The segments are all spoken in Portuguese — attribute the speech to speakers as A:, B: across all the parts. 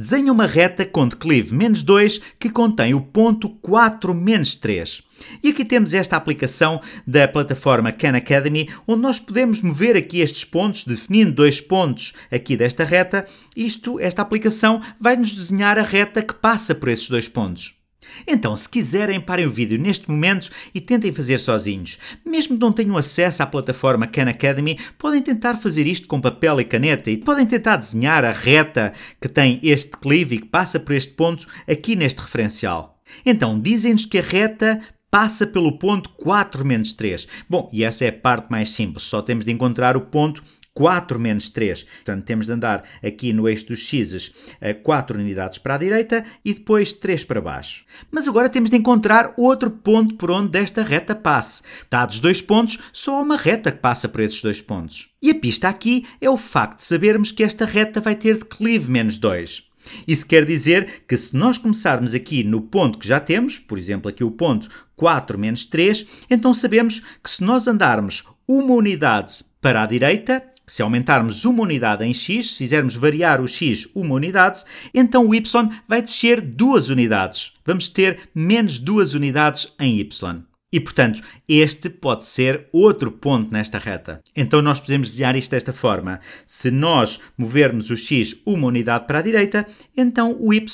A: Desenhe uma reta com declive menos 2 que contém o ponto 4 menos 3. E aqui temos esta aplicação da plataforma Khan Academy, onde nós podemos mover aqui estes pontos, definindo dois pontos aqui desta reta. Isto, esta aplicação, vai nos desenhar a reta que passa por esses dois pontos. Então, se quiserem, parem o vídeo neste momento e tentem fazer sozinhos. Mesmo que não tenham acesso à plataforma Khan Academy, podem tentar fazer isto com papel e caneta e podem tentar desenhar a reta que tem este declive e que passa por este ponto aqui neste referencial. Então, dizem-nos que a reta passa pelo ponto 4 menos 3. Bom, e essa é a parte mais simples, só temos de encontrar o ponto 4 menos 3. Portanto, temos de andar aqui no eixo dos x's 4 eh, unidades para a direita e depois 3 para baixo. Mas agora temos de encontrar outro ponto por onde esta reta passe. Dados dois pontos, só há uma reta que passa por esses dois pontos. E a pista aqui é o facto de sabermos que esta reta vai ter declive menos 2. Isso quer dizer que se nós começarmos aqui no ponto que já temos, por exemplo, aqui o ponto 4 menos 3, então sabemos que se nós andarmos uma unidade para a direita, se aumentarmos uma unidade em x, se fizermos variar o x uma unidade, então o y vai descer duas unidades. Vamos ter menos duas unidades em y. E, portanto, este pode ser outro ponto nesta reta. Então, nós podemos desenhar isto desta forma. Se nós movermos o x uma unidade para a direita, então o y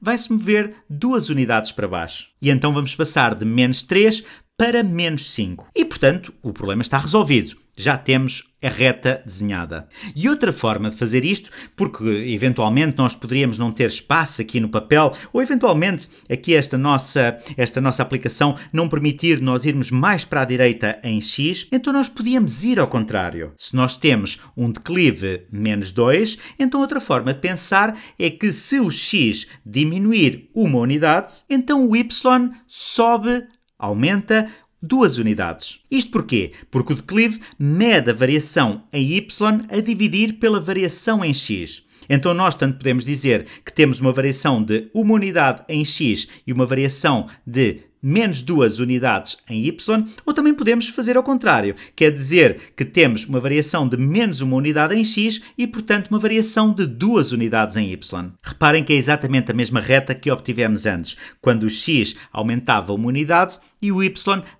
A: vai se mover duas unidades para baixo. E então vamos passar de menos 3 para menos 5. E, portanto, o problema está resolvido. Já temos a reta desenhada. E outra forma de fazer isto, porque eventualmente nós poderíamos não ter espaço aqui no papel, ou eventualmente aqui esta nossa, esta nossa aplicação não permitir nós irmos mais para a direita em x, então nós podíamos ir ao contrário. Se nós temos um declive menos 2, então outra forma de pensar é que se o x diminuir uma unidade, então o y sobe aumenta 2 unidades. Isto porquê? Porque o declive mede a variação em y a dividir pela variação em x. Então nós tanto podemos dizer que temos uma variação de uma unidade em x e uma variação de menos duas unidades em y, ou também podemos fazer ao contrário, quer é dizer que temos uma variação de menos uma unidade em x e, portanto, uma variação de duas unidades em y. Reparem que é exatamente a mesma reta que obtivemos antes, quando o x aumentava uma unidade e o y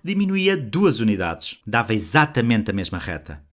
A: diminuía duas unidades. Dava exatamente a mesma reta.